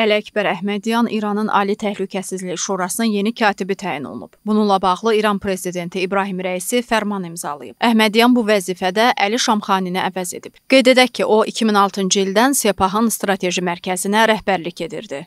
Ələkbər Əhmədyan İranın Ali Təhlükəsizlik Şurasının yeni katibi təyin olunub. Bununla bağlı İran prezidenti İbrahim Rəisi fərman imzalayıb. Əhmədyan bu vəzifədə Əli Şamxanini əvəz edib. Qeyd edək ki, o 2006-cı ildən Sepahın strateji mərkəzinə rəhbərlik edirdi.